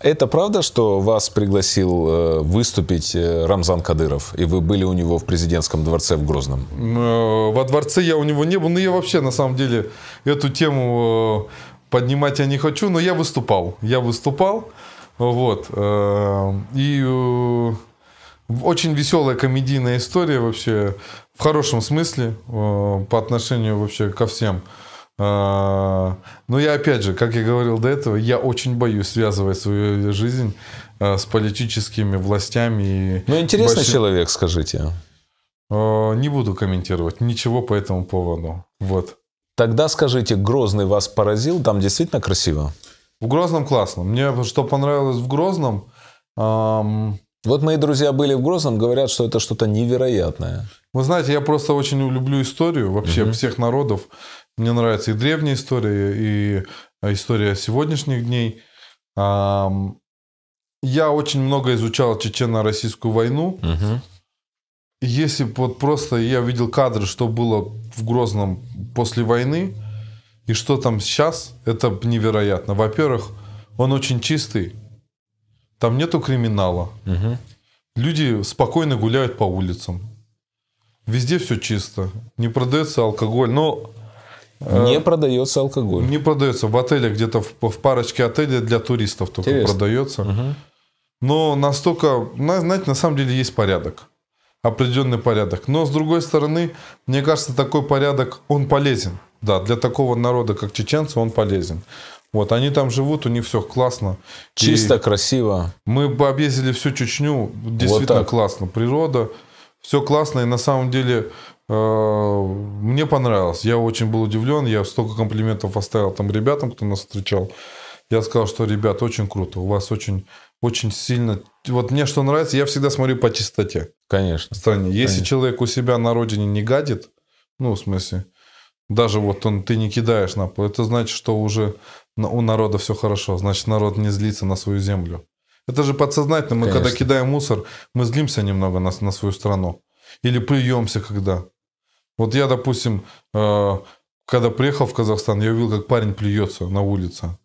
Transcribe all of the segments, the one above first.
Это правда, что вас пригласил э, выступить э, Рамзан Кадыров, и вы были у него в президентском дворце в Грозном? Э, во дворце я у него не был, но ну, я вообще на самом деле эту тему поднимать я не хочу, но я выступал. Я выступал, вот. И очень веселая комедийная история вообще, в хорошем смысле, по отношению вообще ко всем. А, Но ну, я опять же, как я говорил до этого, я очень боюсь связывать свою жизнь а, с политическими властями. Ну, интересный большим... человек, скажите. А, не буду комментировать ничего по этому поводу. Вот. Тогда скажите, Грозный вас поразил? Там действительно красиво? В Грозном классно. Мне что понравилось в Грозном, эм, вот мои друзья были в Грозном, говорят, что это что-то невероятное. Вы знаете, я просто очень люблю историю вообще угу. всех народов. Мне нравится и древняя история, и э, история сегодняшних дней. Я очень много изучал чечено-российскую войну. Угу. Если вот просто я видел кадры, что было в Грозном после войны и что там сейчас, это невероятно. Во-первых, он очень чистый. Там нету криминала. Угу. Люди спокойно гуляют по улицам. Везде все чисто. Не продается алкоголь. Но э, не э, продается алкоголь. Не продается. В отеле где-то в, в парочке отеля для туристов только Интересно. продается. Угу. Но настолько, знаете, на самом деле есть порядок. Определенный порядок. Но с другой стороны, мне кажется, такой порядок, он полезен. Да, для такого народа, как чеченцы, он полезен. Вот, они там живут, у них все классно. Чисто, и красиво. Мы объездили всю Чечню, действительно вот классно. Природа, все классно, и на самом деле э, мне понравилось. Я очень был удивлен. Я столько комплиментов оставил там ребятам, кто нас встречал. Я сказал, что, ребят, очень круто. У вас очень, очень сильно... Вот мне что нравится, я всегда смотрю по чистоте. Конечно. В стране. Конечно. Если человек у себя на родине не гадит, ну, в смысле, даже вот он, ты не кидаешь на пол, это значит, что уже у народа все хорошо, значит, народ не злится на свою землю. Это же подсознательно. Мы Конечно. когда кидаем мусор, мы злимся немного на, на свою страну. Или плюемся когда. Вот я, допустим, э, когда приехал в Казахстан, я увидел, как парень плюется на улице.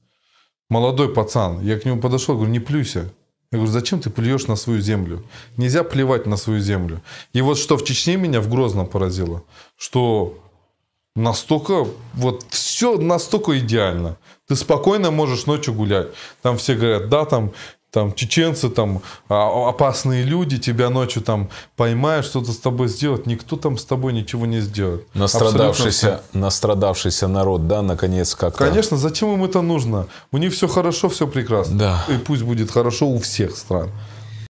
Молодой пацан. Я к нему подошел, говорю, не плюйся. Я говорю, зачем ты плюешь на свою землю? Нельзя плевать на свою землю. И вот что в Чечне меня в Грозном поразило, что настолько, вот все настолько идеально. Ты спокойно можешь ночью гулять. Там все говорят, да, там там чеченцы, там а, опасные люди, тебя ночью там поймают, что-то с тобой сделать, никто там с тобой ничего не сделает. Настрадавшийся, Абсолютно. настрадавшийся народ, да, наконец как-то. Конечно, зачем им это нужно? У них все хорошо, все прекрасно. Да. И пусть будет хорошо у всех стран.